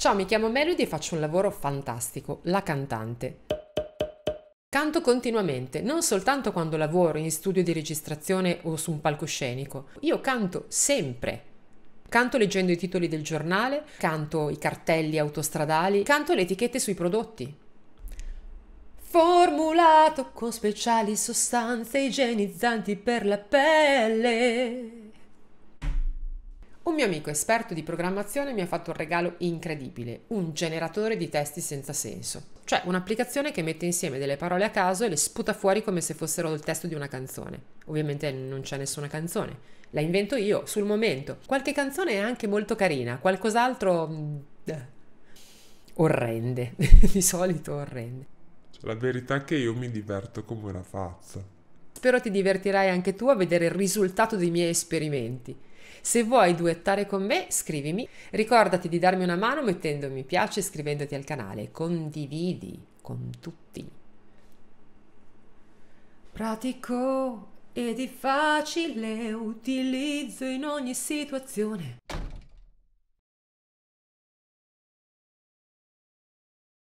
Ciao, mi chiamo Melody e faccio un lavoro fantastico, la cantante. Canto continuamente, non soltanto quando lavoro in studio di registrazione o su un palcoscenico. Io canto sempre. Canto leggendo i titoli del giornale, canto i cartelli autostradali, canto le etichette sui prodotti. Formulato con speciali sostanze igienizzanti per la pelle un mio amico esperto di programmazione mi ha fatto un regalo incredibile, un generatore di testi senza senso, cioè un'applicazione che mette insieme delle parole a caso e le sputa fuori come se fossero il testo di una canzone. Ovviamente non c'è nessuna canzone, la invento io sul momento. Qualche canzone è anche molto carina, qualcos'altro... Mm, orrende, di solito orrende. La verità è che io mi diverto come una fazza. Spero ti divertirai anche tu a vedere il risultato dei miei esperimenti. Se vuoi duettare con me, scrivimi. Ricordati di darmi una mano mettendo mi piace, iscrivendoti al canale. Condividi con tutti. Pratico e di facile utilizzo in ogni situazione.